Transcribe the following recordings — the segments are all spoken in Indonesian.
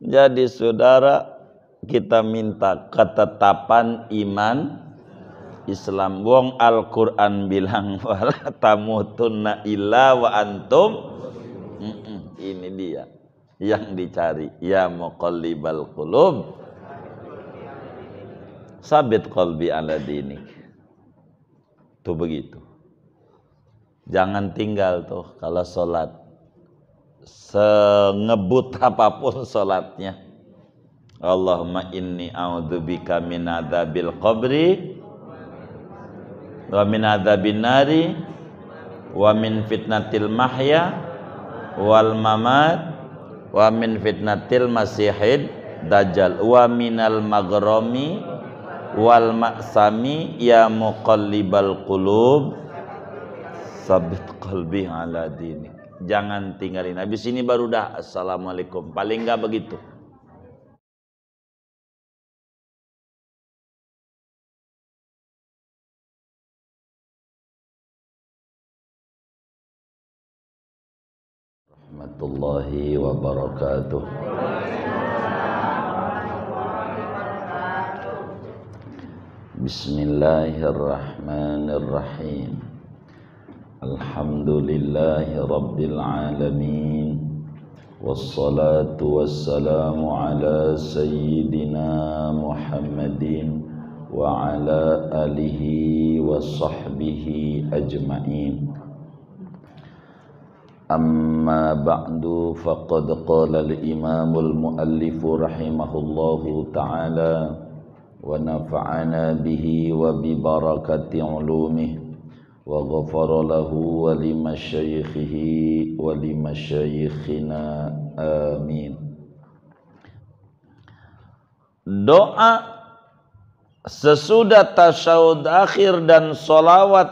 Jadi saudara kita minta ketetapan iman Islam. Wong Al-Qur'an bilang wala tamutunna illa wa antum ini dia yang dicari ya muqallibal qulub sabit qalbi ala dinik tuh begitu jangan tinggal tuh kalau sholat sengebut apapun salatnya Allahumma inni a'udzubika min adzabil qabri wa min adzabin nari wa min fitnatil mahya wal mamad, wa min fitnatil masihid dajjal wa minal magromi, wal maksami ya muqallibal qulub sabit qalbi ala dinik jangan tinggalin habis ini baru dah assalamualaikum paling nggak begitu warahmatullahi wabarakatuh Bismillahirrahmanirrahim الحمد لله رب العالمين والصلاة والسلام على سيدنا محمد وعلى آله وصحبه أجمعين أما بعد فقد قال الإمام المؤلف رحمه الله تعالى ونفعنا به وببركة علومه وغفر له ولمشايخه ولمشايخنا آمين Doa sesudah tasyahud akhir dan solawat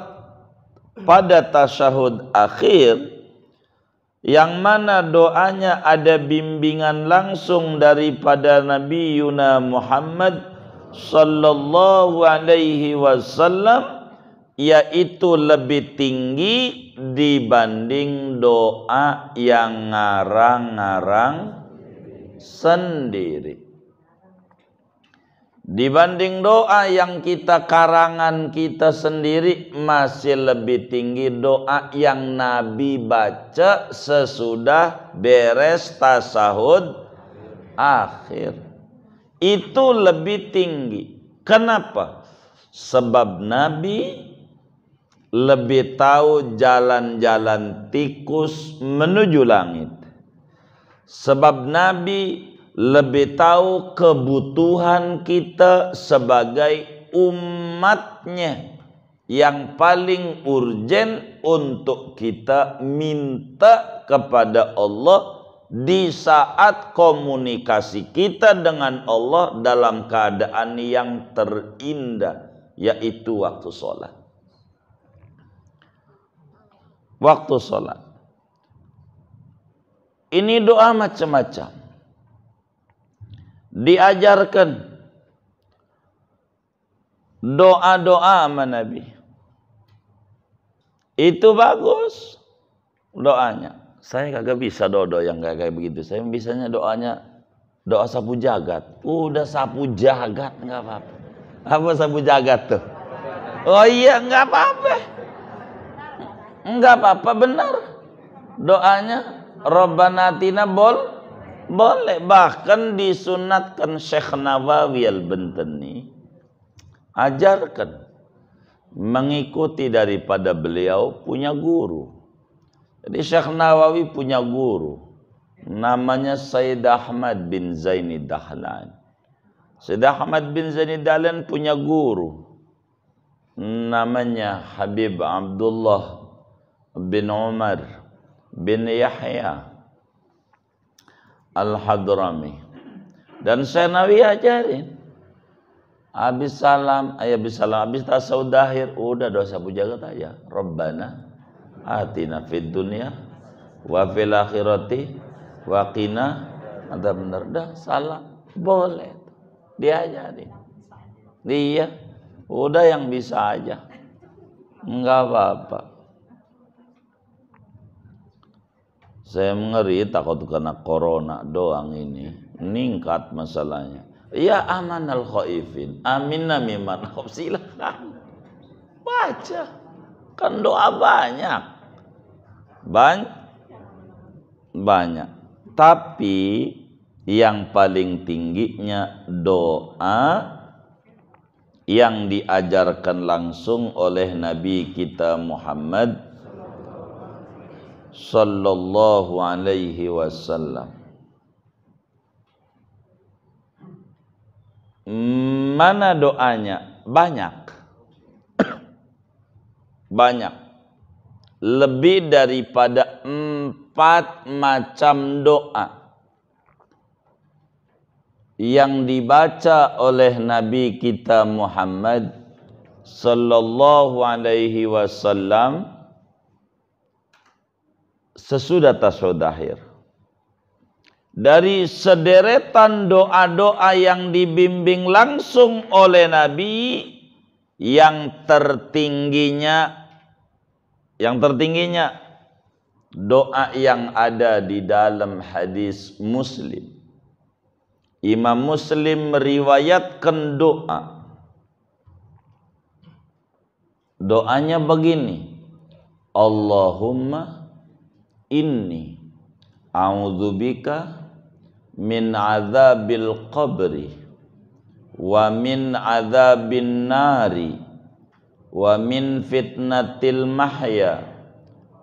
pada tasyahud akhir yang mana doanya ada bimbingan langsung daripada Nabi Yuna Muhammad sallallahu alaihi wasallam yaitu lebih tinggi dibanding doa yang ngarang-ngarang sendiri. Dibanding doa yang kita karangan kita sendiri masih lebih tinggi doa yang Nabi baca sesudah beres tasahud akhir. Itu lebih tinggi. Kenapa? Sebab Nabi lebih tahu jalan-jalan tikus menuju langit. Sebab Nabi lebih tahu kebutuhan kita sebagai umatnya yang paling urgen untuk kita minta kepada Allah di saat komunikasi kita dengan Allah dalam keadaan yang terindah yaitu waktu sholat waktu sholat. Ini doa macam-macam. Diajarkan doa-doa sama Nabi. Itu bagus doanya. Saya kagak bisa doa-doa yang kayak begitu. Saya bisanya doanya doa sapu jagat. Udah sapu jagat nggak apa-apa. Apa sapu jagat tuh? Oh iya nggak apa-apa. Enggak apa-apa benar. Doanya Rabbana tina bol boleh bahkan disunatkan Syekh Nawawi al-Benteni ajarkan mengikuti daripada beliau punya guru. Jadi Syekh Nawawi punya guru namanya Said Ahmad bin Zaini Dahlan. Said Ahmad bin Zaini Dahlan punya guru namanya Habib Abdullah bin Umar bin Yahya Al-Hadrami. Dan saya Nabi ajarin. Habis salam, ayah eh, habis salam, habis tasawuf dahir, udah dosa pujagat aja. Rabbana atina fid dunya wa fil akhirati wa qina ada benar dah salah boleh diajarin dia udah yang bisa aja enggak apa-apa Saya mengeri takut karena corona doang ini. Meningkat masalahnya. Ya aman al khaifin. Amin miman khawf. Oh, Silahkan. Baca. Kan doa banyak. Banyak. Banyak. Tapi yang paling tingginya doa yang diajarkan langsung oleh Nabi kita Muhammad sallallahu alaihi wasallam mana doanya banyak banyak lebih daripada empat macam doa yang dibaca oleh Nabi kita Muhammad sallallahu alaihi wasallam sesudah tasawuf Dari sederetan doa-doa yang dibimbing langsung oleh Nabi yang tertingginya yang tertingginya doa yang ada di dalam hadis Muslim. Imam Muslim meriwayatkan doa. Doanya begini. Allahumma inni a'udzubika min azabil qabri wa min azabin nari wa min fitnatil mahya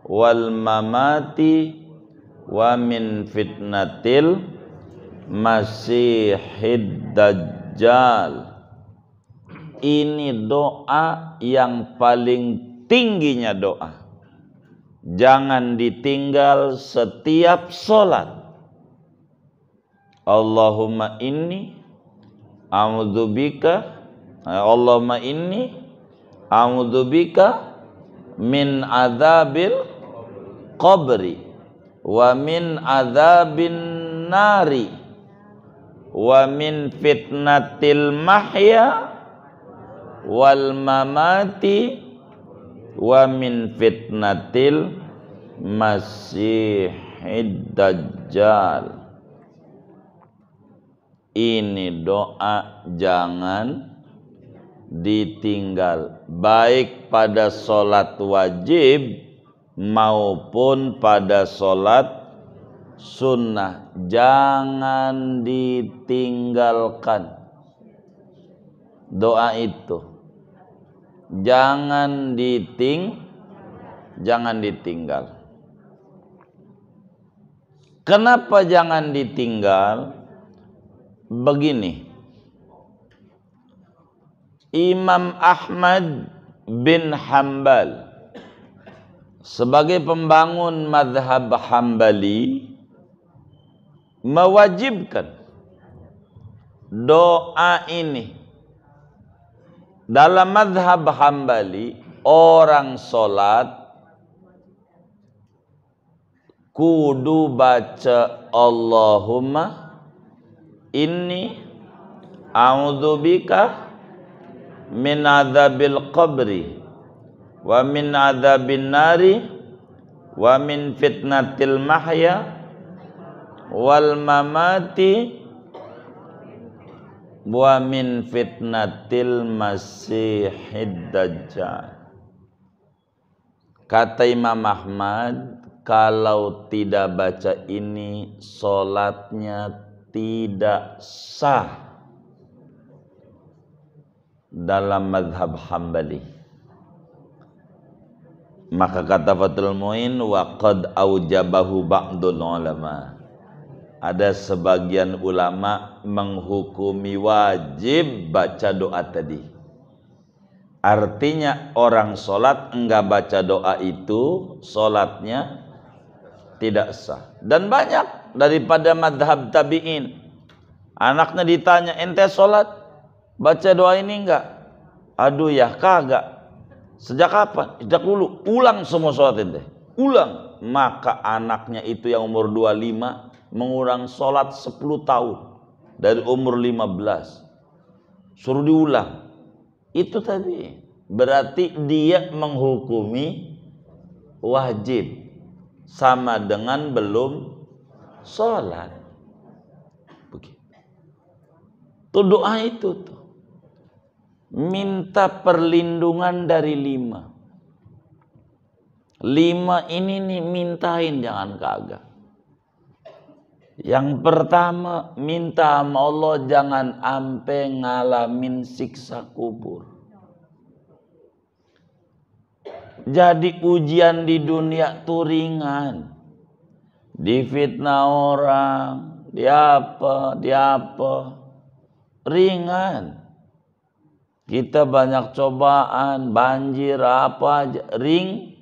wal mamati wa min fitnatil masihid dajjal ini doa yang paling tingginya doa jangan ditinggal setiap sholat. Allahumma inni a'udzubika eh, Allahumma inni a'udzubika min adzabil qabri wa min adzabin nari wa min fitnatil mahya wal mamati wa min fitnatil masihid dajjal ini doa jangan ditinggal baik pada sholat wajib maupun pada sholat sunnah jangan ditinggalkan doa itu jangan diting jangan ditinggal kenapa jangan ditinggal begini Imam Ahmad bin Hambal sebagai pembangun madhab Hambali mewajibkan doa ini dalam madhab hambali, orang sholat kudu baca Allahumma inni a'udzubika min adzabil qabri wa min adzabin nari wa min fitnatil mahya wal mamati wa min fitnatil masihid dajjal kata Imam Ahmad kalau tidak baca ini solatnya tidak sah dalam madhab hambali maka kata Fatul Muin wa qad aujabahu ba'dul ulama ada sebagian ulama menghukumi wajib baca doa tadi. Artinya orang sholat enggak baca doa itu, sholatnya tidak sah. Dan banyak daripada madhab tabi'in. Anaknya ditanya, ente sholat? Baca doa ini enggak? Aduh ya kagak. Sejak kapan? Sejak dulu. Ulang semua sholat ente. Ulang. Maka anaknya itu yang umur 25 mengurang sholat 10 tahun dari umur 15 suruh diulang itu tadi berarti dia menghukumi wajib sama dengan belum sholat itu doa itu tuh minta perlindungan dari lima lima ini nih mintain jangan kagak yang pertama, minta sama Allah jangan ampe ngalamin siksa kubur. Jadi ujian di dunia tuh ringan. di fitnah orang, di apa, di apa. Ringan. Kita banyak cobaan, banjir, apa aja. Ring.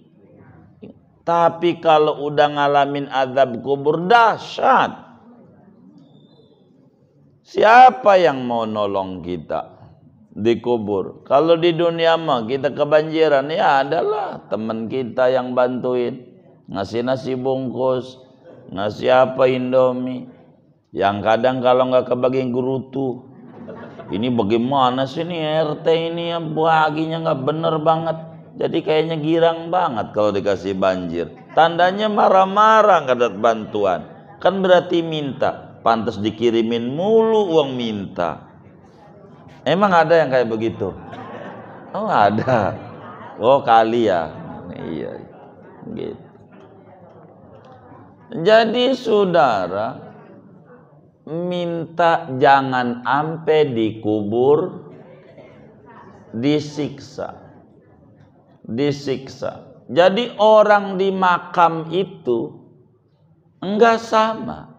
Tapi kalau udah ngalamin azab kubur, dahsyat Siapa yang mau nolong kita? dikubur. Kalau di dunia mah kita kebanjiran ya adalah teman kita yang bantuin ngasih nasi bungkus, ngasih apa Indomie. Yang kadang kalau nggak kebagian gerutu. Ini bagaimana sih ini RT ini yang baginya nggak bener banget. Jadi kayaknya girang banget kalau dikasih banjir. Tandanya marah-marah nggak dapat bantuan. Kan berarti minta pantas dikirimin mulu uang minta emang ada yang kayak begitu oh ada oh kali ya iya gitu jadi saudara minta jangan ampe dikubur disiksa disiksa jadi orang di makam itu enggak sama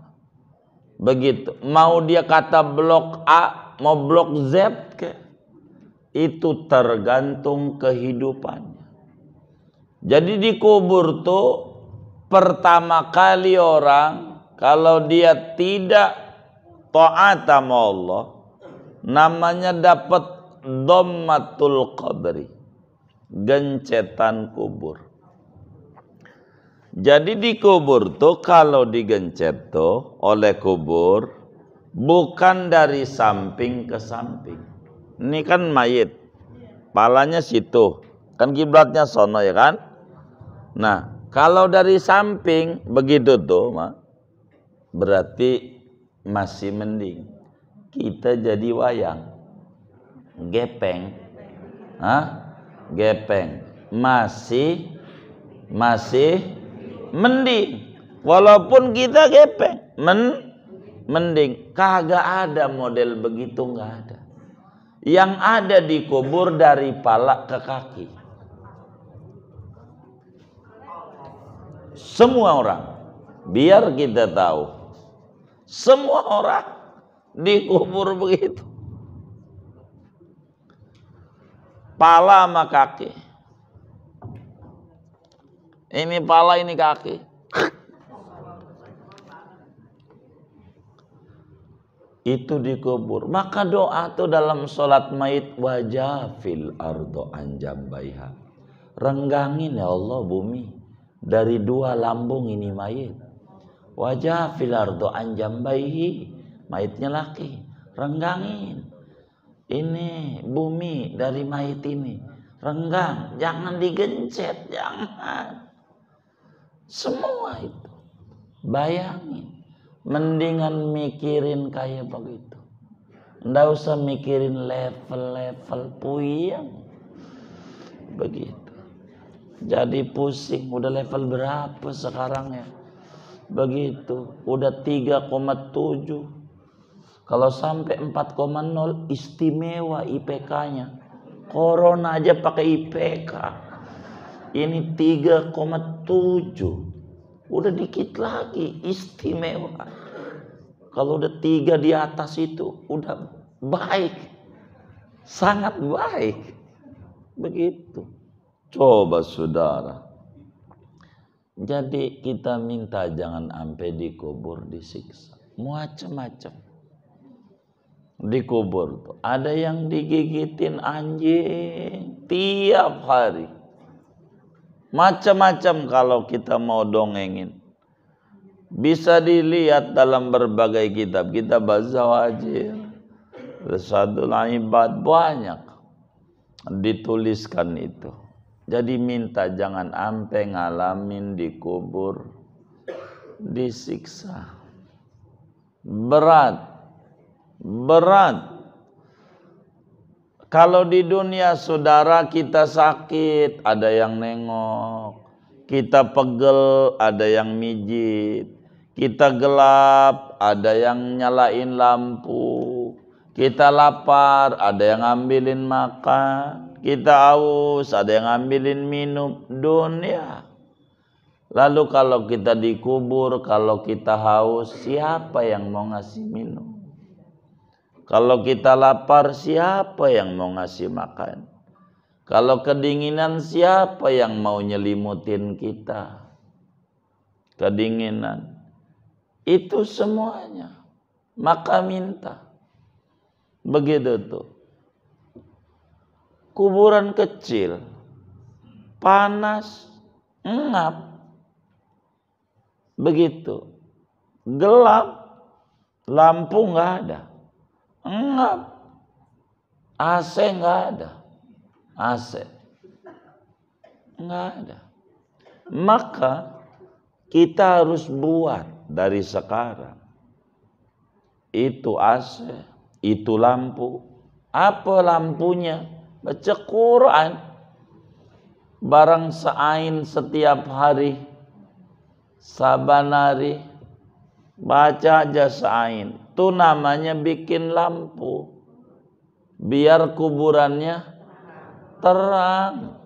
Begitu. Mau dia kata blok A, mau blok Z ke? Itu tergantung kehidupannya. Jadi di kubur tuh pertama kali orang kalau dia tidak taat sama Allah namanya dapat dommatul qabri gencetan kubur jadi dikubur tuh kalau digencet tuh oleh kubur bukan dari samping ke samping. Ini kan mayit. Palanya situ. Kan kiblatnya sono ya kan? Nah, kalau dari samping begitu tuh, berarti masih mending. Kita jadi wayang. Gepeng. Hah? Gepeng. Masih masih mending walaupun kita gepeng men mending kagak ada model begitu nggak ada yang ada dikubur dari pala ke kaki semua orang biar kita tahu semua orang dikubur begitu pala sama kaki ini pala, ini kaki. itu dikubur. Maka doa itu dalam sholat wajah fil ardo anjam baiha. Renggangin ya Allah bumi dari dua lambung ini mayit. fil ardo anjam baihi. Mayitnya laki. Renggangin. Ini bumi dari mayit ini. Renggang. Jangan digencet. Jangan. Semua itu. Bayangin. Mendingan mikirin kayak begitu. Nggak usah mikirin level-level puyeng. Begitu. Jadi pusing. Udah level berapa sekarang ya? Begitu. Udah 3,7. Kalau sampai 4,0 istimewa IPK-nya. Corona aja pakai IPK ini 3,7 udah dikit lagi istimewa kalau udah tiga di atas itu udah baik sangat baik begitu coba saudara jadi kita minta jangan sampai dikubur disiksa macam-macam dikubur tuh ada yang digigitin anjing tiap hari Macam-macam kalau kita mau dongengin. Bisa dilihat dalam berbagai kitab. kita bahasa wajir. Resadul Ibad banyak. Dituliskan itu. Jadi minta jangan ampe ngalamin dikubur. Disiksa. Berat. Berat kalau di dunia saudara kita sakit, ada yang nengok. Kita pegel, ada yang mijit. Kita gelap, ada yang nyalain lampu. Kita lapar, ada yang ngambilin makan. Kita haus, ada yang ngambilin minum. Dunia. Lalu kalau kita dikubur, kalau kita haus, siapa yang mau ngasih minum? Kalau kita lapar, siapa yang mau ngasih makan? Kalau kedinginan, siapa yang mau nyelimutin kita? Kedinginan itu semuanya, maka minta begitu tuh. Kuburan kecil, panas, ngap, begitu, gelap, lampu nggak ada Enggak. AC enggak ada. AC. Enggak ada. Maka kita harus buat dari sekarang. Itu AC, itu lampu. Apa lampunya? Baca Quran. Barang seain setiap hari. Saban hari. Baca aja seain itu namanya bikin lampu biar kuburannya terang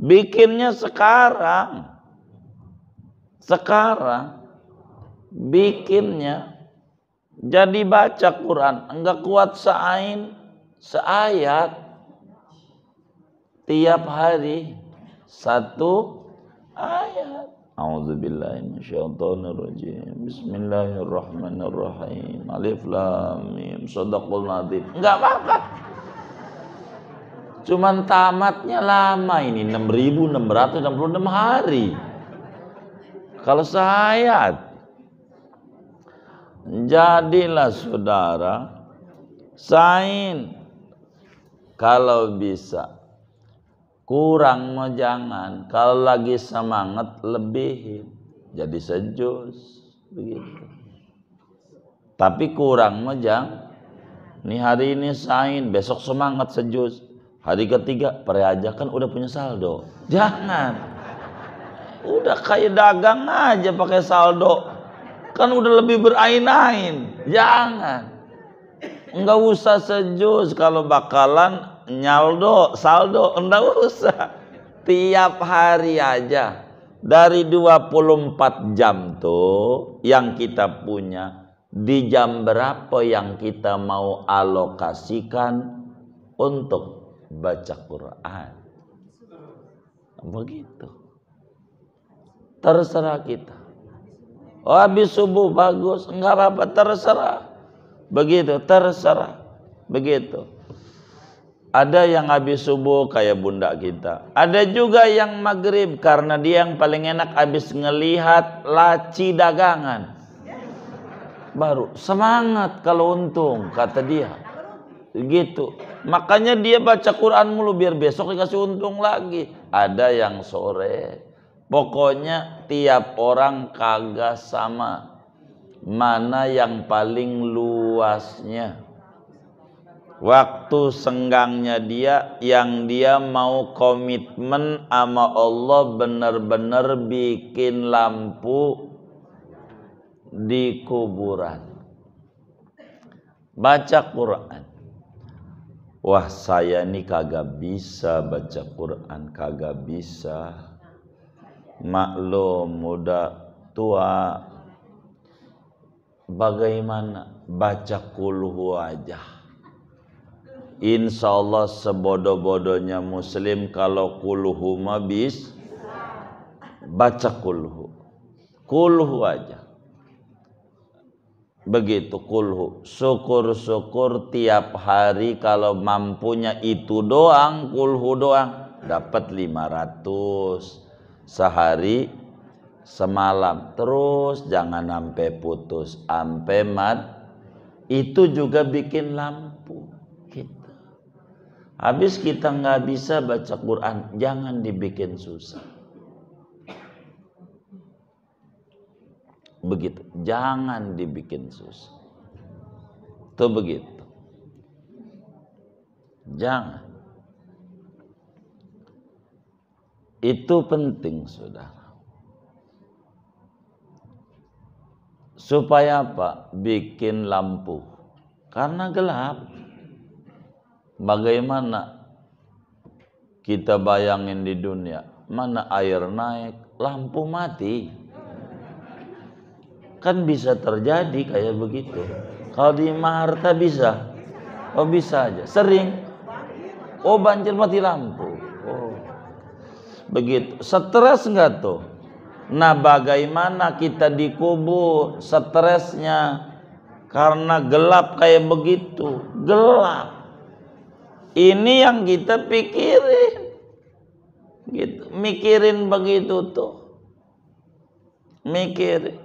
bikinnya sekarang sekarang bikinnya jadi baca Quran enggak kuat seain seayat tiap hari satu ayat أعوذ بالله من الشيطان الرجيم بسم الله الرحمن الرحيم ألف لام ميم enggak apa-apa cuman tamatnya lama ini 6666 hari kalau sehayat jadilah saudara sain kalau bisa kurang mau jangan kalau lagi semangat lebih jadi sejus begitu tapi kurang mau jangan nih hari ini sain besok semangat sejus hari ketiga perajakan udah punya saldo jangan udah kayak dagang aja pakai saldo kan udah lebih berain-ain jangan nggak usah sejus kalau bakalan nyaldo, saldo, enggak usah. Tiap hari aja. Dari 24 jam tuh yang kita punya, di jam berapa yang kita mau alokasikan untuk baca Quran. Begitu. Terserah kita. Oh, habis subuh bagus, enggak apa-apa, terserah. Begitu, terserah. Begitu. Ada yang habis subuh kayak bunda kita. Ada juga yang maghrib karena dia yang paling enak habis ngelihat laci dagangan. Baru semangat kalau untung kata dia. Gitu. Makanya dia baca Quran mulu biar besok dikasih untung lagi. Ada yang sore. Pokoknya tiap orang kagak sama. Mana yang paling luasnya waktu senggangnya dia yang dia mau komitmen sama Allah benar-benar bikin lampu di kuburan baca Quran wah saya ini kagak bisa baca Quran kagak bisa maklum muda tua bagaimana baca kulhu wajah Insya Allah sebodoh-bodohnya muslim kalau kulhu mabis baca kulhu. Kulhu aja. Begitu kulhu. Syukur-syukur tiap hari kalau mampunya itu doang, kulhu doang. Dapat 500 sehari semalam. Terus jangan sampai putus, sampai mat. Itu juga bikin lampu. Gitu. Habis kita nggak bisa baca Quran, jangan dibikin susah. Begitu, jangan dibikin susah. Itu begitu. Jangan. Itu penting, saudara. Supaya apa? Bikin lampu. Karena gelap. Bagaimana kita bayangin di dunia? Mana air naik, lampu mati. Kan bisa terjadi kayak begitu. Kalau di Maharta bisa. Oh bisa aja. Sering. Oh banjir mati lampu. Oh. Begitu. Stres nggak tuh? Nah bagaimana kita dikubur stresnya karena gelap kayak begitu. Gelap. Ini yang kita pikirin. Gitu. Mikirin begitu tuh. mikir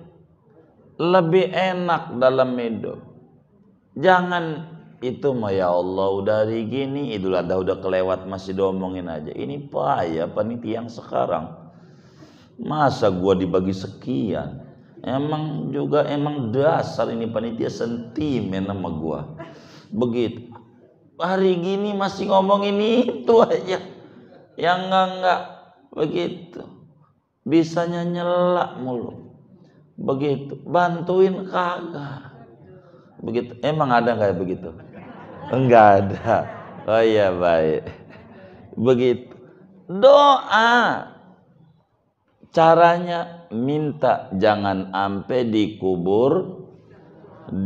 Lebih enak dalam hidup. Jangan itu mah ya Allah udah hari gini Idul Adha udah kelewat masih domongin aja. Ini payah yang sekarang. Masa gua dibagi sekian? Emang juga emang dasar ini panitia sentimen sama gua. Begitu hari gini masih ngomong ini itu aja yang enggak enggak begitu bisanya nyelak mulu begitu bantuin kagak begitu emang ada nggak begitu enggak ada oh iya baik begitu doa caranya minta jangan ampe dikubur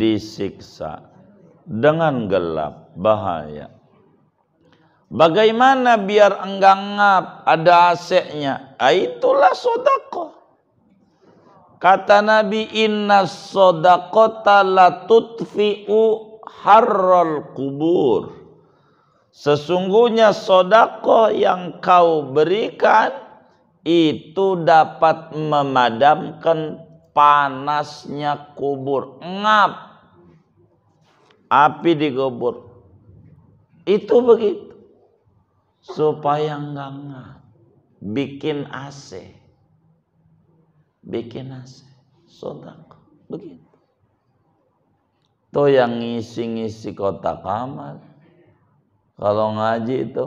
disiksa dengan gelap bahaya. Bagaimana biar enggak ngap ada aseknya ah, Itulah sodako. Kata Nabi inna sodakota la tutfi'u harrol kubur. Sesungguhnya sodako yang kau berikan itu dapat memadamkan panasnya kubur. Ngap. Api di kubur itu begitu. Supaya enggak enggak. Bikin AC. Bikin AC. Sodako. Begitu. itu yang ngisi-ngisi kota kamar. Kalau ngaji itu.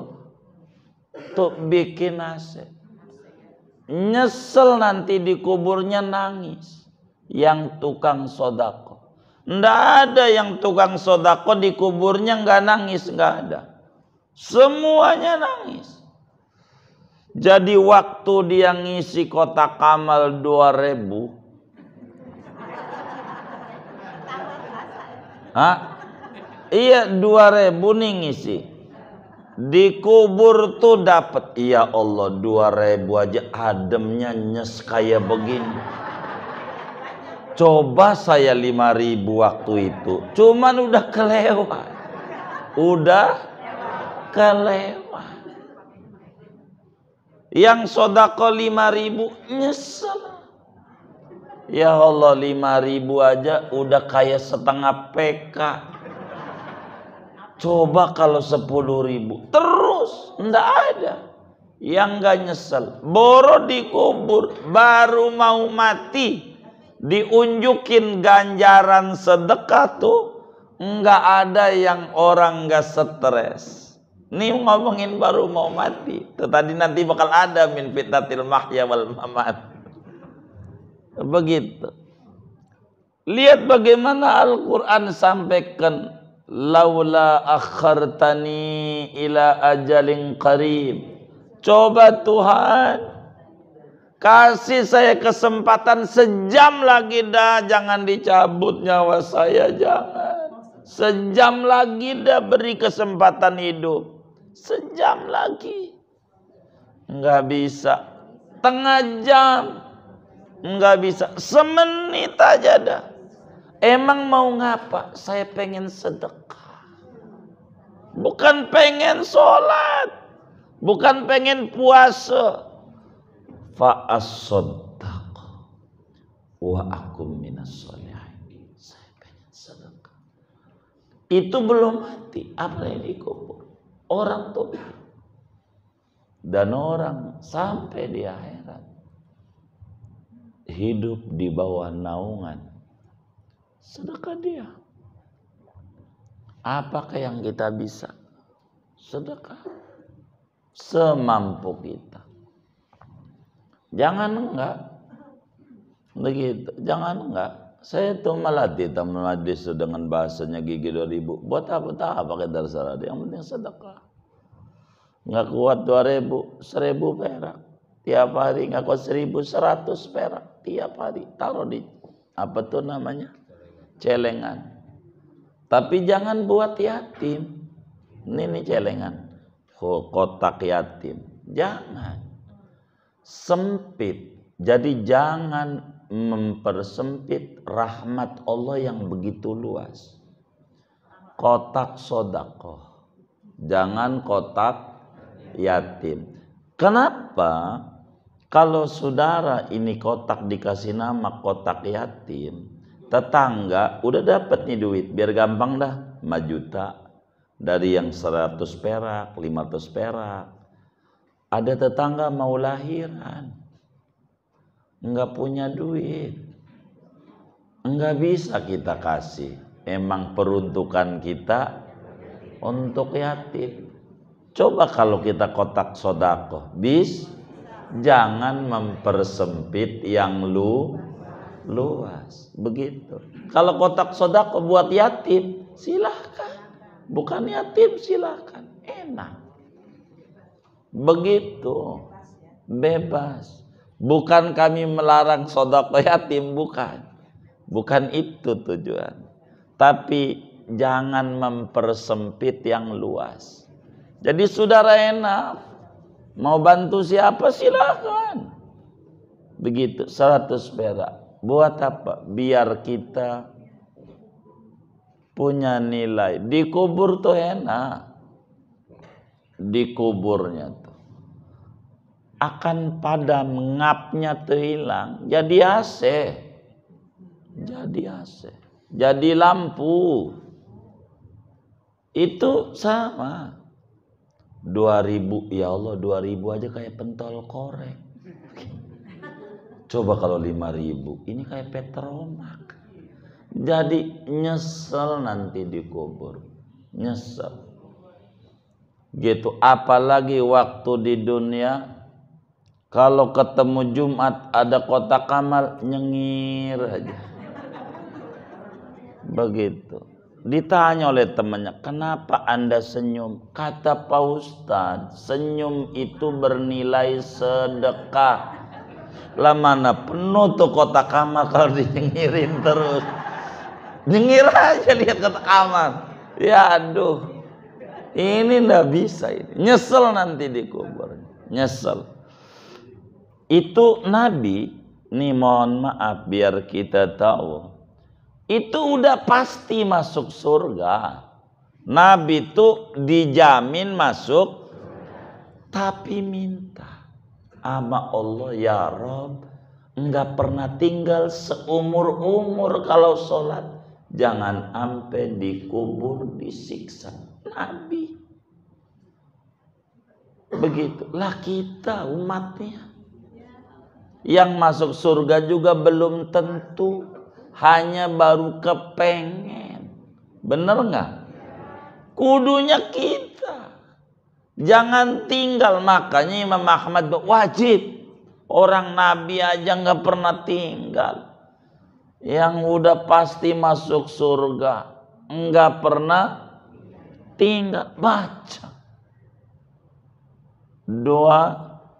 Itu bikin AC. Nyesel nanti di kuburnya nangis. Yang tukang sodak tidak ada yang tukang sodako di kuburnya nggak nangis, nggak ada. Semuanya nangis. Jadi waktu dia ngisi kota kamal 2000 Hah? Iya 2000 nih ngisi Dikubur tuh dapat. iya Allah 2000 aja ademnya nyes kayak begini Coba saya lima ribu waktu itu. Cuman udah kelewat. Udah kelewat. Yang sodako lima ribu nyesel. Ya Allah lima ribu aja udah kayak setengah PK. Coba kalau sepuluh ribu terus ndak ada yang gak nyesel. Boro dikubur baru mau mati diunjukin ganjaran sedekah tuh nggak ada yang orang nggak stres. Ini ngomongin baru mau mati. Tuh tadi nanti bakal ada min fitnatil mahya wal mamat. Begitu. Lihat bagaimana Al-Quran sampaikan laula akhartani ila ajalin karim. Coba Tuhan Kasih saya kesempatan sejam lagi dah. Jangan dicabut nyawa saya. Jangan. Sejam lagi dah beri kesempatan hidup. Sejam lagi. Enggak bisa. Tengah jam. Enggak bisa. Semenit aja dah. Emang mau ngapa? Saya pengen sedekah. Bukan pengen sholat. Bukan pengen puasa fa wa akum minas solihin saya pengen sedekah itu belum mati apa yang dikubur orang tua dan orang sampai di akhirat hidup di bawah naungan sedekah dia apakah yang kita bisa sedekah semampu kita Jangan enggak. Begitu. Jangan enggak. Saya itu melatih tamu majlis dengan bahasanya gigi 2000. Buat apa tak pakai terserah dia. Yang penting sedekah. Enggak kuat 2000, 1000 perak. Tiap hari enggak kuat 1100 perak. Tiap hari taruh di apa tuh namanya? Celengan. Tapi jangan buat yatim. Ini, ini celengan. Kotak yatim. Jangan sempit. Jadi jangan mempersempit rahmat Allah yang begitu luas. Kotak sodakoh. Jangan kotak yatim. Kenapa kalau saudara ini kotak dikasih nama kotak yatim, tetangga udah dapat nih duit, biar gampang dah, 5 juta. Dari yang 100 perak, 500 perak, ada tetangga mau lahiran. Enggak punya duit. Enggak bisa kita kasih. Emang peruntukan kita untuk yatim. Coba kalau kita kotak sodako. Bis, jangan mempersempit yang lu luas. Begitu. Kalau kotak sodako buat yatim, silahkan. Bukan yatim, silahkan. Enak. Begitu. Bebas. Bukan kami melarang sodako yatim, bukan. Bukan itu tujuan. Tapi jangan mempersempit yang luas. Jadi saudara enak. Mau bantu siapa silakan. Begitu, 100 perak. Buat apa? Biar kita punya nilai. Dikubur tuh enak di kuburnya tuh akan pada mengapnya terhilang jadi AC jadi AC jadi lampu itu sama 2000 ya Allah 2000 aja kayak pentol korek coba kalau 5000 ini kayak petromak jadi nyesel nanti dikubur nyesel gitu apalagi waktu di dunia kalau ketemu Jumat ada kota kamal nyengir aja begitu ditanya oleh temannya kenapa anda senyum kata Pak Ustadz senyum itu bernilai sedekah lah mana penuh tuh kota kamar kalau dinyengirin terus nyengir aja lihat kota kamar ya aduh ini ndak bisa ini. Nyesel nanti dikubur, Nyesel. Itu Nabi, nih mohon maaf biar kita tahu. Itu udah pasti masuk surga. Nabi itu dijamin masuk tapi minta sama Allah ya Rob nggak pernah tinggal seumur umur kalau sholat jangan sampai dikubur disiksa Nabi. Begitulah kita umatnya. Yang masuk surga juga belum tentu. Hanya baru kepengen. Bener nggak? Kudunya kita. Jangan tinggal. Makanya Imam Ahmad wajib. Orang Nabi aja nggak pernah tinggal. Yang udah pasti masuk surga. Nggak pernah tinggal baca doa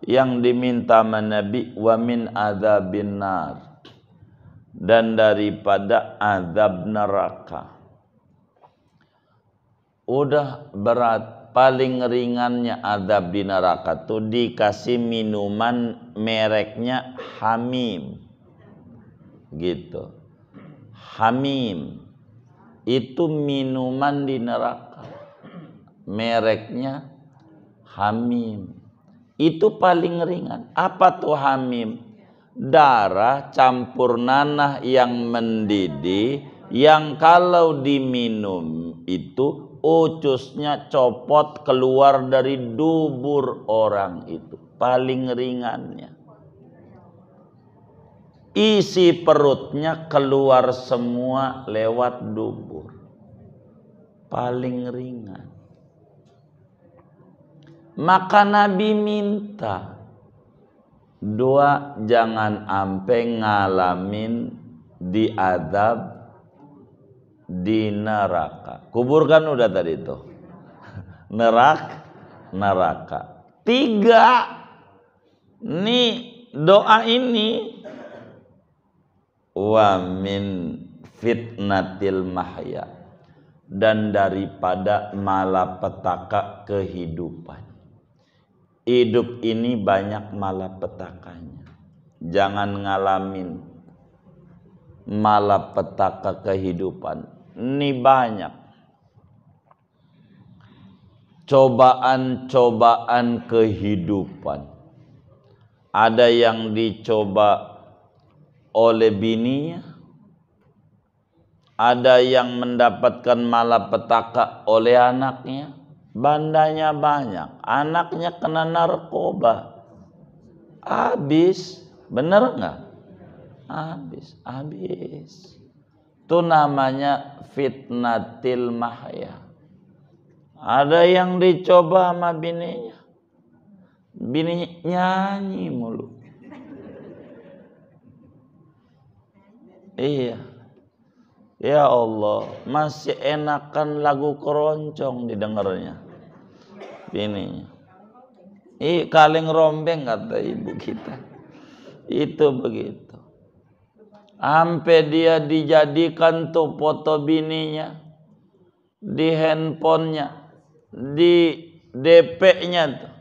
yang diminta Nabi wa min adzabin nar dan daripada azab neraka udah berat paling ringannya azab di neraka tuh dikasih minuman mereknya Hamim gitu Hamim itu minuman di neraka mereknya hamim. Itu paling ringan. Apa tuh hamim? Darah campur nanah yang mendidih yang kalau diminum itu ucusnya copot keluar dari dubur orang itu. Paling ringannya. Isi perutnya keluar semua lewat dubur. Paling ringan. Maka Nabi minta dua jangan ampe ngalamin diadab di neraka. Kuburkan udah tadi itu. Nerak, neraka. Tiga, nih doa ini wa min fitnatil mahya dan daripada malapetaka kehidupan hidup ini banyak malapetakanya. Jangan ngalamin malapetaka kehidupan. Ini banyak. Cobaan-cobaan kehidupan. Ada yang dicoba oleh bininya. Ada yang mendapatkan malapetaka oleh anaknya bandanya banyak, anaknya kena narkoba, habis, bener nggak? Habis, habis. Itu namanya fitnatil mahya. Ada yang dicoba sama bininya. Bininya nyanyi mulu. Iya. Ya Allah, masih enakan lagu keroncong didengarnya ini I, kaleng rombeng kata ibu kita itu begitu Ampe dia dijadikan tuh foto bininya di handphonenya di DP-nya tuh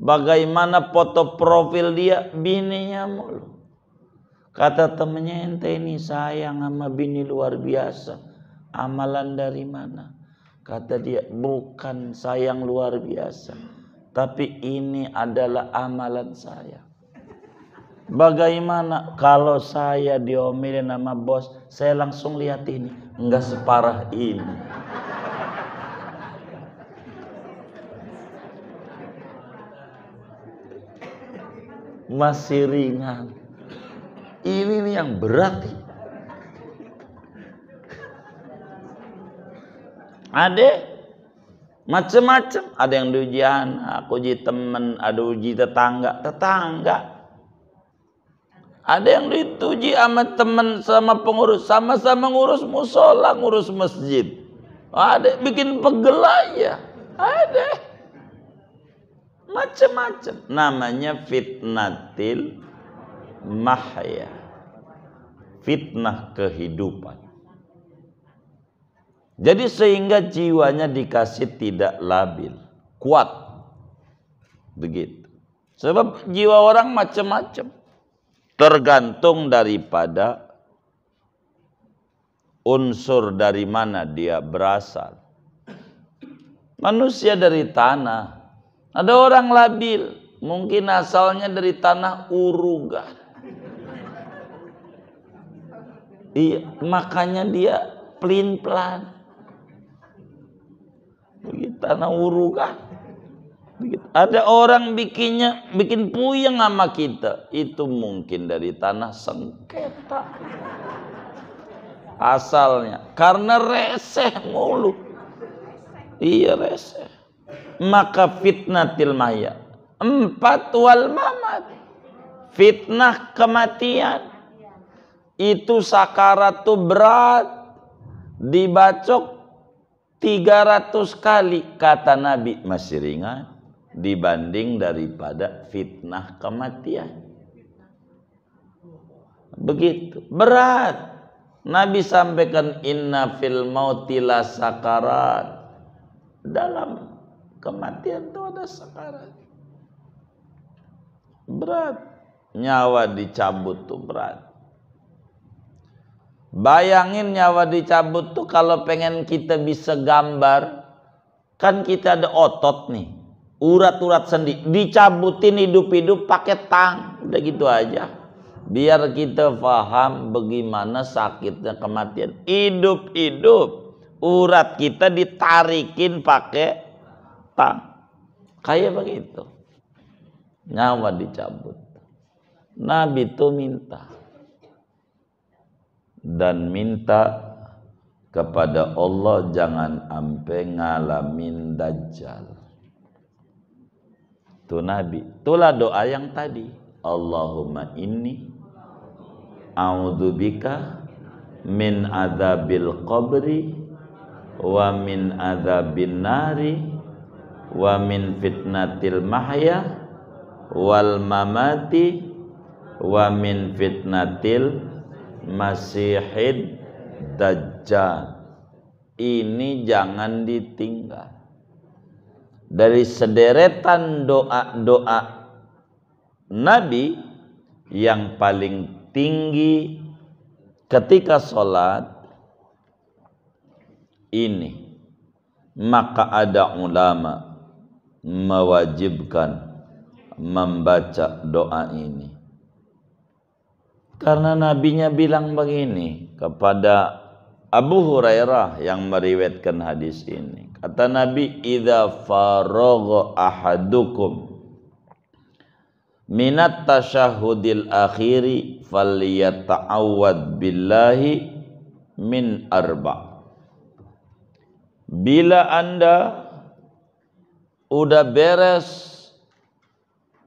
bagaimana foto profil dia bininya mulu kata temennya ente ini sayang sama bini luar biasa amalan dari mana Kata dia, bukan sayang luar biasa. Tapi ini adalah amalan saya. Bagaimana kalau saya diomelin nama bos, saya langsung lihat ini. Enggak separah ini. Masih ringan. Ini nih yang berat Ada macam-macam, ada yang diuji anak, uji teman, ada uji tetangga, tetangga. Ada yang dituji sama teman sama pengurus, sama-sama ngurus musola, ngurus masjid. Ada bikin pegel aja. Ada. Macam-macam. Namanya fitnatil mahya. Fitnah kehidupan. Jadi sehingga jiwanya dikasih tidak labil, kuat. Begitu. Sebab jiwa orang macam-macam. Tergantung daripada unsur dari mana dia berasal. Manusia dari tanah. Ada orang labil, mungkin asalnya dari tanah Urugan. Iya, makanya dia pelin-pelan tanah uru kah? Ada orang bikinnya bikin puyeng sama kita, itu mungkin dari tanah sengketa. Asalnya karena reseh mulu. Iya reseh. Maka fitnah maya. Empat wal mamat. Fitnah kematian. Itu sakaratu berat. Dibacok 300 kali kata Nabi masih ringan dibanding daripada fitnah kematian. Begitu, berat. Nabi sampaikan inna fil mauti sakarat. Dalam kematian itu ada sakarat. Berat. Nyawa dicabut tuh berat. Bayangin nyawa dicabut tuh kalau pengen kita bisa gambar, kan kita ada otot nih, urat-urat sendi, dicabutin hidup-hidup pakai tang, udah gitu aja. Biar kita paham bagaimana sakitnya kematian. Hidup-hidup urat kita ditarikin pakai tang. Kayak begitu. Nyawa dicabut. Nabi itu minta dan minta kepada Allah jangan ampe ngalamin dajjal. Tu Nabi, itulah doa yang tadi. Allahumma inni a'udzubika min azabil qabri wa min adzabin nari wa min fitnatil mahya wal mamati wa min fitnatil Masihid Dajjal ini jangan ditinggal dari sederetan doa-doa Nabi yang paling tinggi ketika sholat ini maka ada ulama mewajibkan membaca doa ini karena nabinya bilang begini kepada Abu Hurairah yang meriwetkan hadis ini. Kata Nabi, "Idza faragha ahadukum minat tasyahudil akhiri falyata'awwad billahi min arba." Bila Anda udah beres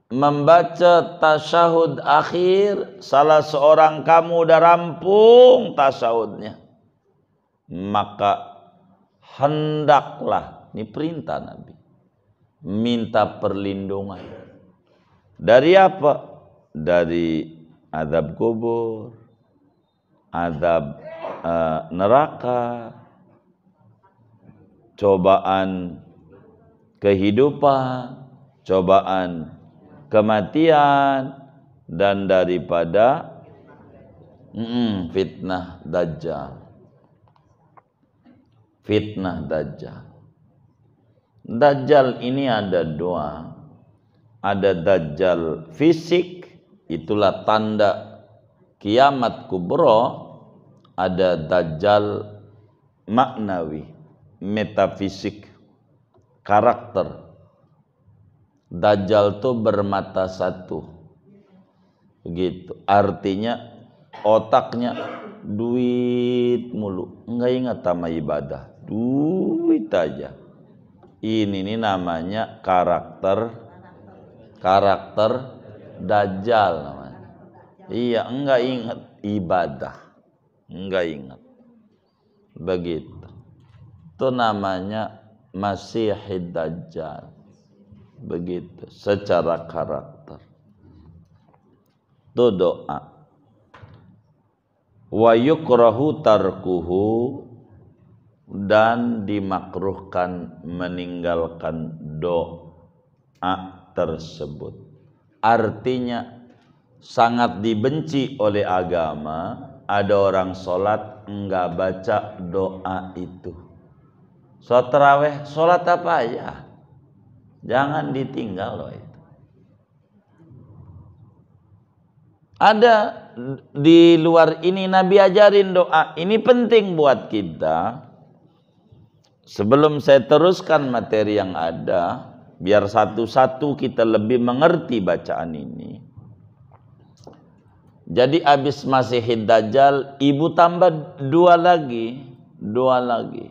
membaca tasyahud akhir salah seorang kamu udah rampung tasyahudnya maka hendaklah ini perintah Nabi minta perlindungan dari apa dari azab kubur azab uh, neraka cobaan kehidupan, cobaan kematian dan daripada mm, fitnah dajjal. Fitnah dajjal. Dajjal ini ada dua. Ada dajjal fisik, itulah tanda kiamat kubro. Ada dajjal maknawi, metafisik, karakter Dajjal tuh bermata satu. Begitu. Artinya otaknya duit mulu. Enggak ingat sama ibadah. Duit aja. Ini nih namanya karakter karakter Dajjal namanya. Iya, enggak ingat ibadah. Enggak ingat. Begitu. Itu namanya Masih Dajjal begitu secara karakter itu doa wa yukrahu tarkuhu dan dimakruhkan meninggalkan doa tersebut artinya sangat dibenci oleh agama ada orang sholat enggak baca doa itu sholat terawih sholat apa ya Jangan ditinggal loh itu. Ada di luar ini Nabi ajarin doa. Ini penting buat kita. Sebelum saya teruskan materi yang ada, biar satu-satu kita lebih mengerti bacaan ini. Jadi abis masih Dajjal, ibu tambah dua lagi, dua lagi.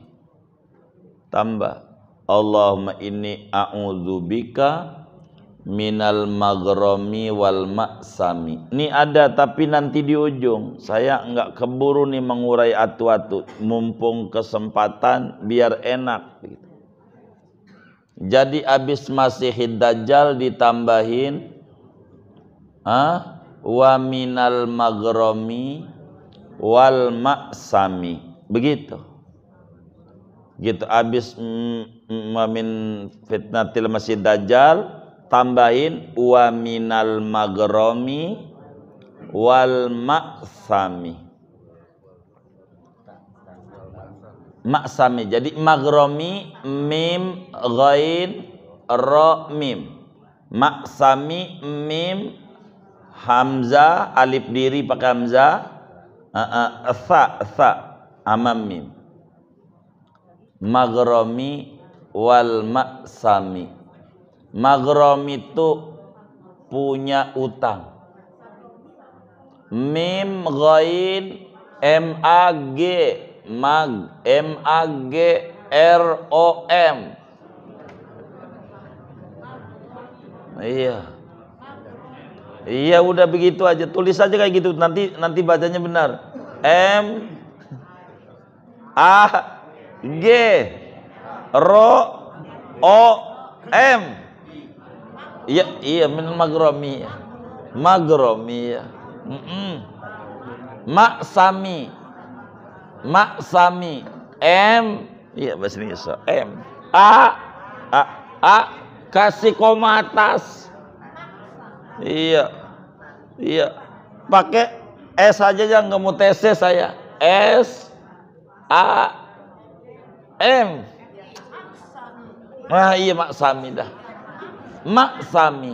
Tambah Allahumma inni a'udzubika minal magromi wal maksami. Ini ada tapi nanti di ujung. Saya enggak keburu nih mengurai atu-atu. Mumpung kesempatan biar enak. Jadi abis masih Dajjal ditambahin. ah Wa minal magromi wal maksami. Begitu gitu abis mamin fitnatil masih dajjal tambahin wa minal magromi wal maksami maksami jadi magromi mim ghain ro mim maksami mim hamzah alif diri pakai hamzah uh, uh, tha amam mim magromi wal maksami magrom itu punya utang mim ghain m a g mag m a g r o m iya iya udah begitu aja tulis aja kayak gitu nanti nanti bacanya benar m a G Ro O M Iya iya min magromi heeh mm -mm. maksami maksami M iya bahasa Indonesia M A A A kasih koma atas iya iya pakai S aja jangan kamu TC saya S A M Nah iya Mak Sami dah Mak Sami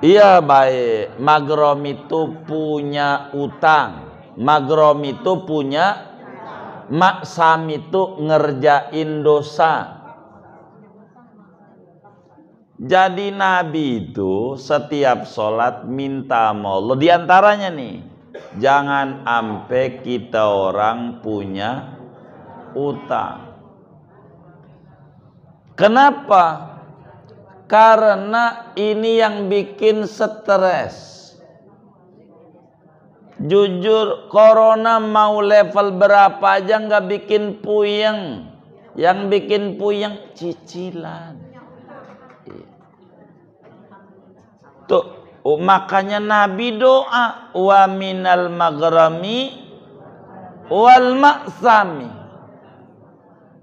Iya baik Magrom itu punya utang Magrom itu punya Mak Sami itu ngerjain dosa jadi Nabi itu setiap sholat minta mau. Di antaranya nih, jangan ampe kita orang punya utang. Kenapa? Karena ini yang bikin stres. Jujur, corona mau level berapa aja nggak bikin puyeng. Yang bikin puyeng cicilan. Tuh, Oh, makanya Nabi doa wa minal magrami wal maksami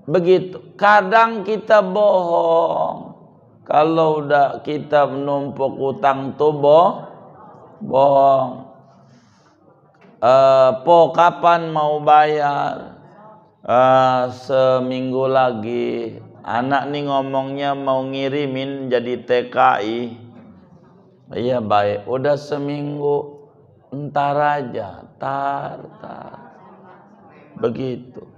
Begitu. Kadang kita bohong. Kalau udah kita menumpuk utang tuh boh, bohong. E, po kapan mau bayar? E, seminggu lagi. Anak nih ngomongnya mau ngirimin jadi TKI. Iya baik. Udah seminggu. Ntar aja. Tar, tar. Begitu.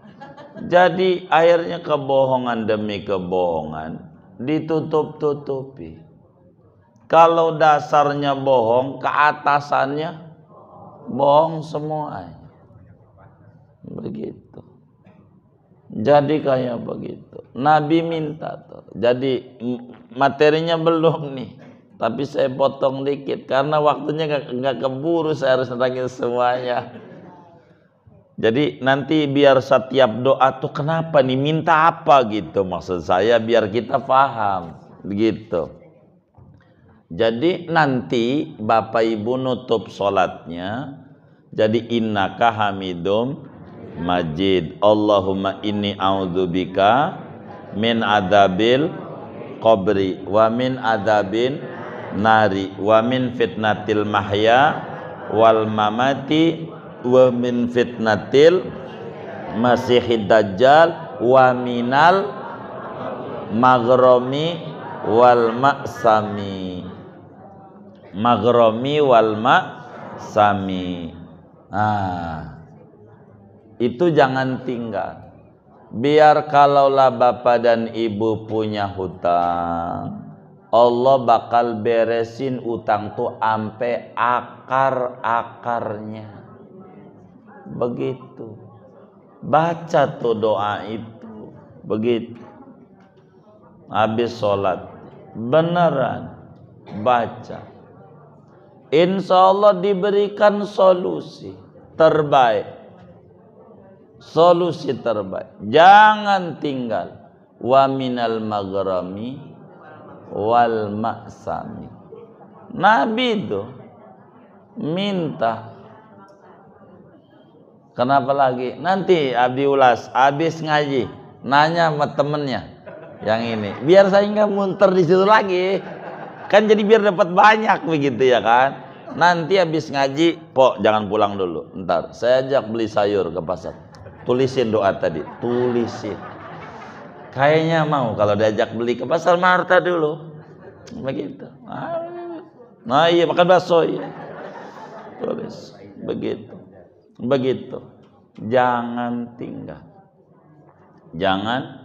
Jadi akhirnya kebohongan demi kebohongan ditutup-tutupi. Kalau dasarnya bohong, keatasannya bohong semua. Begitu. Jadi kayak begitu. Nabi minta tuh. Jadi materinya belum nih. Tapi saya potong dikit karena waktunya nggak keburu saya harus nerangin semuanya. Jadi nanti biar setiap doa tuh kenapa nih minta apa gitu maksud saya biar kita paham gitu. Jadi nanti Bapak Ibu nutup solatnya jadi innaka hamidum majid. Allahumma inni a'udzubika min adabil qabri wa min adabin nari wa min fitnatil mahya wal mamati wa min fitnatil masihid dajjal wa minal maghrami wal maksami maghrami wal maksami ah itu jangan tinggal biar kalaulah bapak dan ibu punya hutang Allah bakal beresin utang tuh ampe akar-akarnya begitu. Baca tuh doa itu begitu. Habis sholat beneran baca. Insya Allah diberikan solusi terbaik. Solusi terbaik. Jangan tinggal. Wa minal maghrami wal maksami. Nabi itu minta Kenapa lagi? Nanti Abdi ulas, habis ngaji, nanya sama temennya yang ini. Biar saya nggak munter di situ lagi. Kan jadi biar dapat banyak begitu ya kan. Nanti habis ngaji, pok jangan pulang dulu. Ntar saya ajak beli sayur ke pasar. Tulisin doa tadi, tulisin. Kayaknya mau kalau diajak beli ke pasar Marta dulu. Begitu. Nah iya makan bakso ya. Tulis begitu. Begitu. Jangan tinggal. Jangan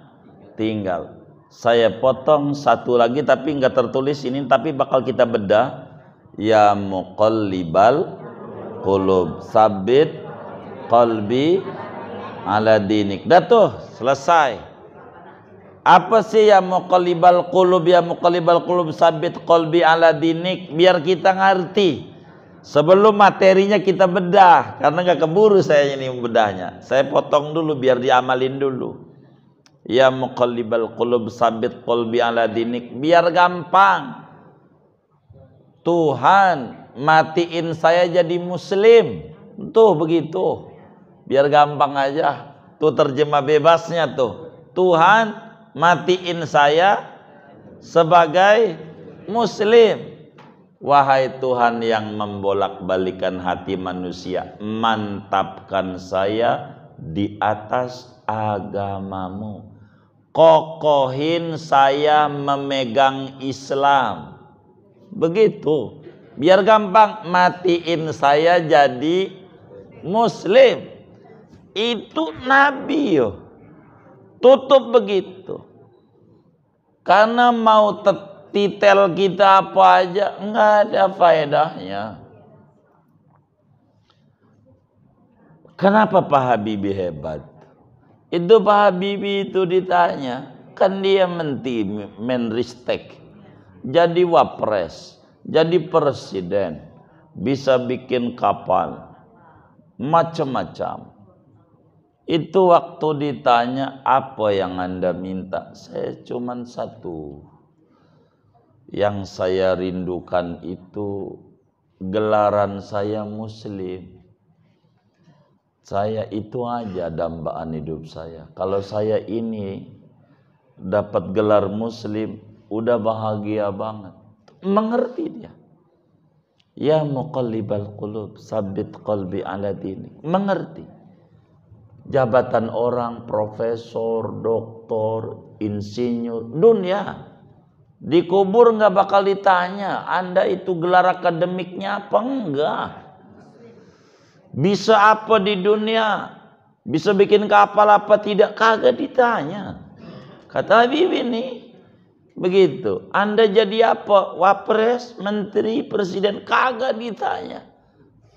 tinggal. Saya potong satu lagi tapi nggak tertulis ini tapi bakal kita bedah. Ya muqallibal qulub sabit qalbi ala dinik. Dah tuh, selesai apa sih ya muqallibal qulub ya muqallibal qulub sabit qalbi ala dinik biar kita ngerti Sebelum materinya kita bedah, karena nggak keburu saya ini bedahnya. Saya potong dulu biar diamalin dulu. Ya muqallibal qulub sabit qalbi ala dinik. Biar gampang. Tuhan, matiin saya jadi muslim. Tuh begitu. Biar gampang aja. Tuh terjemah bebasnya tuh. Tuhan, matiin saya sebagai muslim. Wahai Tuhan yang membolak-balikan hati manusia, mantapkan saya di atas agamamu. Kokohin saya memegang Islam. Begitu. Biar gampang, matiin saya jadi muslim. Itu Nabi yo. Tutup begitu. Karena mau tetap titel kita apa aja nggak ada faedahnya. Kenapa Pak Habibie hebat? Itu Pak Habibie itu ditanya, kan dia menti menristek, jadi wapres, jadi presiden, bisa bikin kapal, macam-macam. Itu waktu ditanya apa yang Anda minta? Saya cuma satu yang saya rindukan itu gelaran saya muslim saya itu aja dambaan hidup saya kalau saya ini dapat gelar muslim udah bahagia banget mengerti dia ya muqallibal qulub sabit qalbi ala dini mengerti jabatan orang profesor doktor insinyur dunia Dikubur nggak bakal ditanya, Anda itu gelar akademiknya apa enggak? Bisa apa di dunia? Bisa bikin kapal apa tidak? Kagak ditanya. Kata Habib ini, begitu. Anda jadi apa? Wapres, menteri, presiden, kagak ditanya.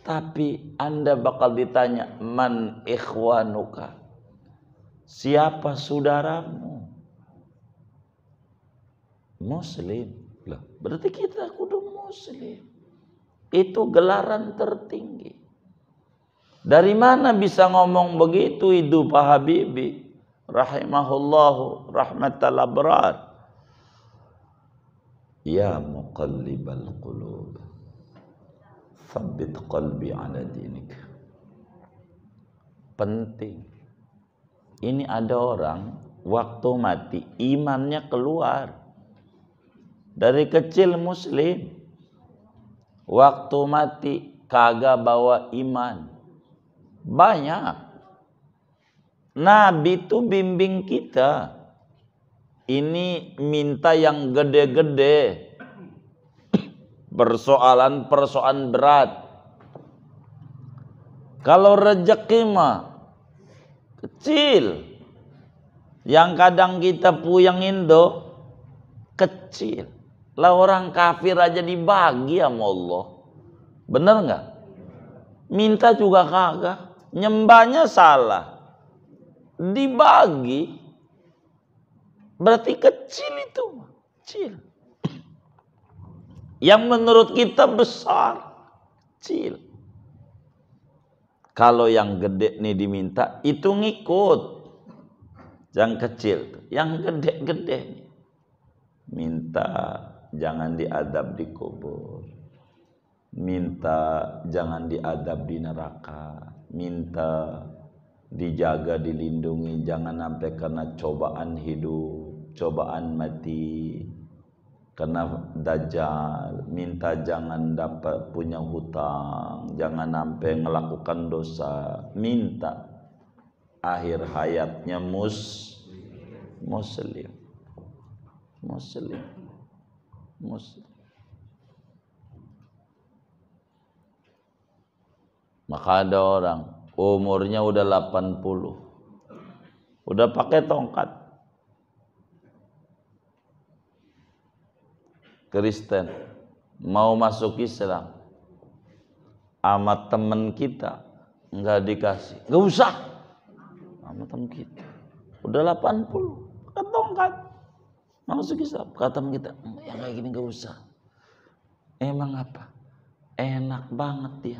Tapi Anda bakal ditanya, man ikhwanuka. Siapa saudaramu? muslim lah berarti kita kudu muslim itu gelaran tertinggi dari mana bisa ngomong begitu itu Pak Habibie rahimahullahu rahmatal abrar ya muqallibal qulub sabit qalbi ala dinik penting ini ada orang waktu mati imannya keluar dari kecil muslim. Waktu mati kagak bawa iman. Banyak. Nabi itu bimbing kita. Ini minta yang gede-gede. Persoalan-persoalan berat. Kalau rejeki mah kecil. Yang kadang kita puyang Indo kecil. Lah orang kafir aja dibagi sama Allah. Bener nggak? Minta juga kagak. Nyembahnya salah. Dibagi. Berarti kecil itu. Kecil. Yang menurut kita besar. Kecil. Kalau yang gede nih diminta, itu ngikut. Yang kecil. Yang gede-gede. Minta jangan diadab di kubur minta jangan diadab di neraka minta dijaga dilindungi jangan sampai kena cobaan hidup cobaan mati kena dajjal minta jangan dapat punya hutang jangan sampai melakukan dosa minta akhir hayatnya mus muslim muslim muslim. Maka ada orang umurnya udah 80. Udah pakai tongkat. Kristen mau masuk Islam sama teman kita nggak dikasih nggak usah sama teman kita udah 80 ketongkat masuk Islam kata kita yang kayak gini gak usah emang apa enak banget dia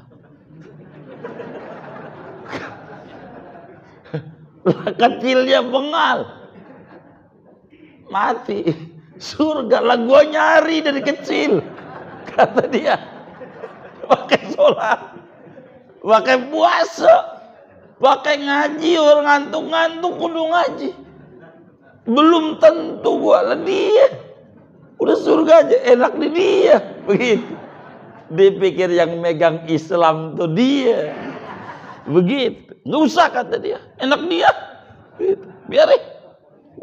lah kecilnya bengal mati surga lah gue nyari dari kecil kata dia pakai sholat pakai puasa pakai ngaji orang ngantuk-ngantuk kudu ngaji belum tentu gua dia udah surga aja enak di dia begitu dipikir yang megang Islam tuh dia begitu nggak usah kata dia enak dia begitu biar eh.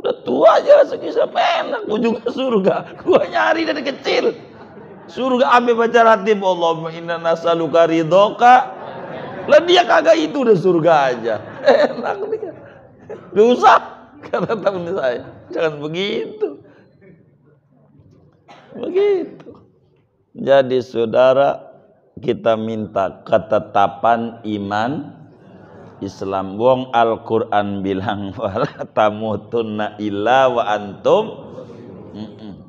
udah tua aja segi siapa enak gua juga surga gua nyari dari kecil surga ambil baca ratib Allahumma inna nasaluka ridhoka lah dia kagak itu udah surga aja enak dia nggak usah Kata teman saya, jangan begitu. Begitu. Jadi saudara, kita minta ketetapan iman Islam. Wong Al-Qur'an bilang wala tamutunna illa wa antum.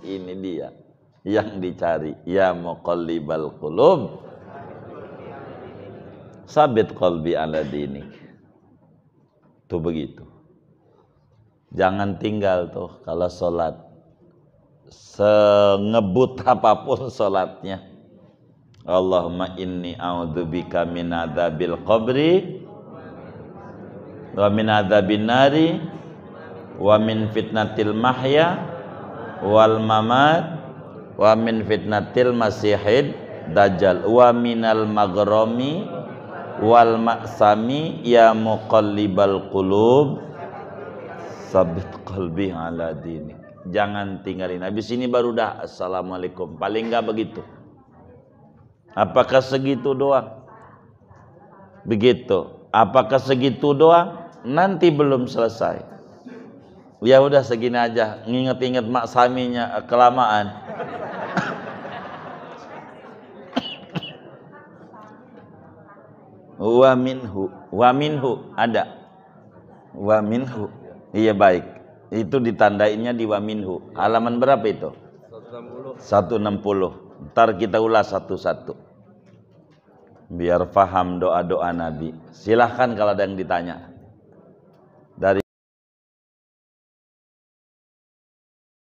ini dia yang dicari. Ya muqallibal qulub. Sabit qalbi ala dinik. Itu begitu. Jangan tinggal tuh kalau sholat. Sengebut apapun sholatnya. Allahumma inni a'udzubika min adzabil qabri wa min adzabin nari wa min fitnatil mahya wal mamat wa min fitnatil masihid dajjal wa minal maghrami wal maksami ya muqallibal qulub sabit qalbi ala dini. jangan tinggalin habis ini baru dah assalamualaikum paling enggak begitu apakah segitu doang begitu apakah segitu doang nanti belum selesai ya udah segini aja nginget-inget mak saminya kelamaan wa minhu wa minhu ada wa minhu Iya baik. Itu ditandainya di Waminhu. Halaman berapa itu? 160. 160. Ntar kita ulas satu-satu. Biar faham doa-doa Nabi. Silahkan kalau ada yang ditanya. Dari